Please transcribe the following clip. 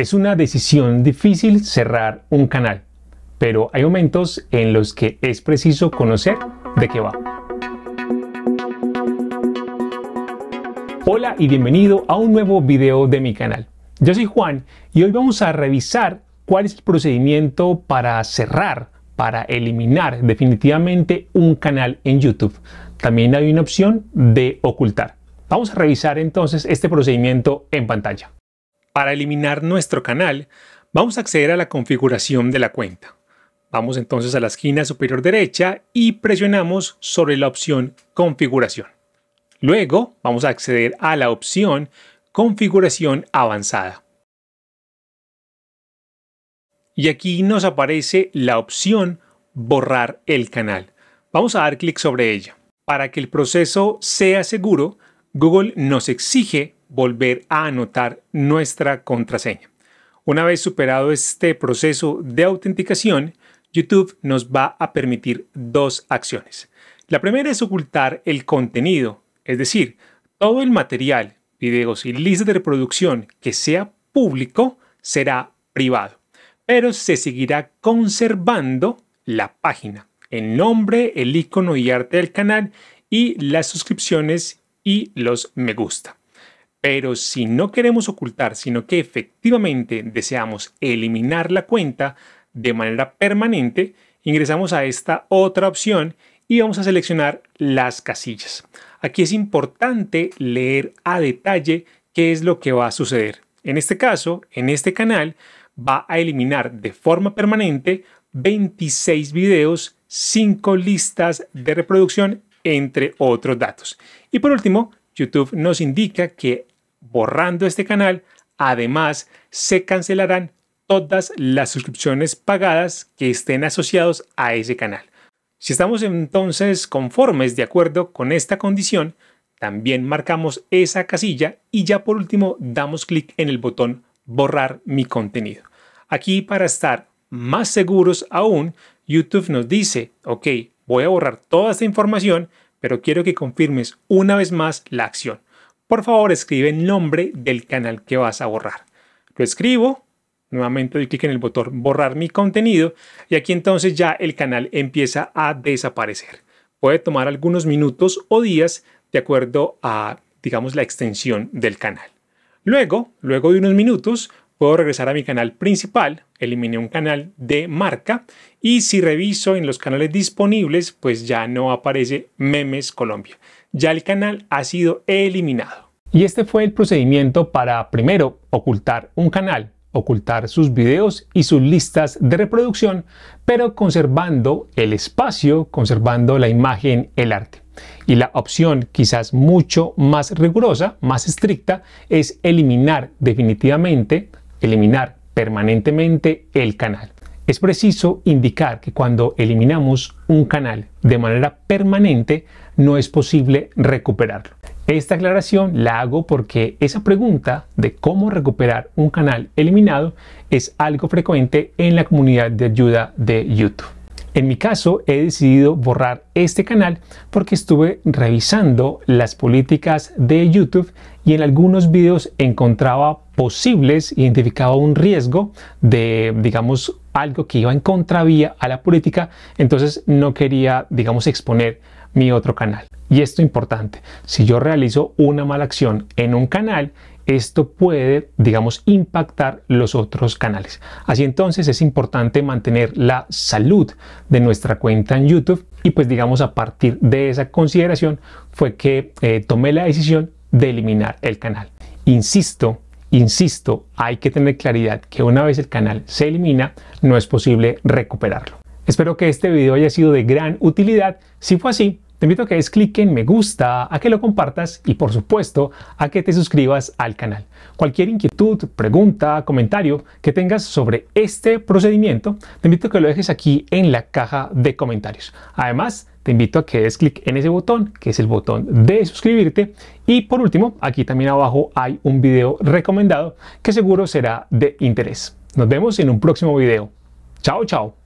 Es una decisión difícil cerrar un canal, pero hay momentos en los que es preciso conocer de qué va. Hola y bienvenido a un nuevo video de mi canal. Yo soy Juan y hoy vamos a revisar cuál es el procedimiento para cerrar, para eliminar definitivamente un canal en YouTube. También hay una opción de ocultar. Vamos a revisar entonces este procedimiento en pantalla. Para eliminar nuestro canal, vamos a acceder a la configuración de la cuenta. Vamos entonces a la esquina superior derecha y presionamos sobre la opción Configuración. Luego vamos a acceder a la opción Configuración avanzada. Y aquí nos aparece la opción Borrar el canal. Vamos a dar clic sobre ella. Para que el proceso sea seguro, Google nos exige volver a anotar nuestra contraseña. Una vez superado este proceso de autenticación, YouTube nos va a permitir dos acciones. La primera es ocultar el contenido, es decir, todo el material, videos y listas de reproducción que sea público será privado, pero se seguirá conservando la página, el nombre, el icono y arte del canal y las suscripciones y los me gusta. Pero si no queremos ocultar, sino que efectivamente deseamos eliminar la cuenta de manera permanente, ingresamos a esta otra opción y vamos a seleccionar las casillas. Aquí es importante leer a detalle qué es lo que va a suceder. En este caso, en este canal, va a eliminar de forma permanente 26 videos, 5 listas de reproducción, entre otros datos. Y por último, YouTube nos indica que borrando este canal, además se cancelarán todas las suscripciones pagadas que estén asociados a ese canal. Si estamos entonces conformes de acuerdo con esta condición, también marcamos esa casilla y ya por último damos clic en el botón borrar mi contenido. Aquí para estar más seguros aún, YouTube nos dice, ok, voy a borrar toda esta información, pero quiero que confirmes una vez más la acción por favor escribe el nombre del canal que vas a borrar. Lo escribo, nuevamente doy clic en el botón borrar mi contenido y aquí entonces ya el canal empieza a desaparecer. Puede tomar algunos minutos o días de acuerdo a, digamos, la extensión del canal. Luego, luego de unos minutos, puedo regresar a mi canal principal, eliminé un canal de marca y si reviso en los canales disponibles, pues ya no aparece Memes Colombia ya el canal ha sido eliminado. Y este fue el procedimiento para primero ocultar un canal, ocultar sus videos y sus listas de reproducción, pero conservando el espacio, conservando la imagen, el arte. Y la opción quizás mucho más rigurosa, más estricta, es eliminar definitivamente, eliminar permanentemente el canal. Es preciso indicar que cuando eliminamos un canal de manera permanente, no es posible recuperarlo. Esta aclaración la hago porque esa pregunta de cómo recuperar un canal eliminado es algo frecuente en la comunidad de ayuda de YouTube. En mi caso, he decidido borrar este canal porque estuve revisando las políticas de YouTube y en algunos videos encontraba posibles, identificaba un riesgo de, digamos, algo que iba en contravía a la política, entonces no quería, digamos, exponer mi otro canal. Y esto es importante, si yo realizo una mala acción en un canal, esto puede, digamos, impactar los otros canales. Así entonces es importante mantener la salud de nuestra cuenta en YouTube y pues digamos a partir de esa consideración fue que eh, tomé la decisión de eliminar el canal. Insisto, insisto, hay que tener claridad que una vez el canal se elimina, no es posible recuperarlo. Espero que este video haya sido de gran utilidad. Si fue así, te invito a que des clic en me gusta, a que lo compartas y por supuesto a que te suscribas al canal. Cualquier inquietud, pregunta, comentario que tengas sobre este procedimiento, te invito a que lo dejes aquí en la caja de comentarios. Además, te invito a que des clic en ese botón, que es el botón de suscribirte. Y por último, aquí también abajo hay un video recomendado que seguro será de interés. Nos vemos en un próximo video. Chao, chao.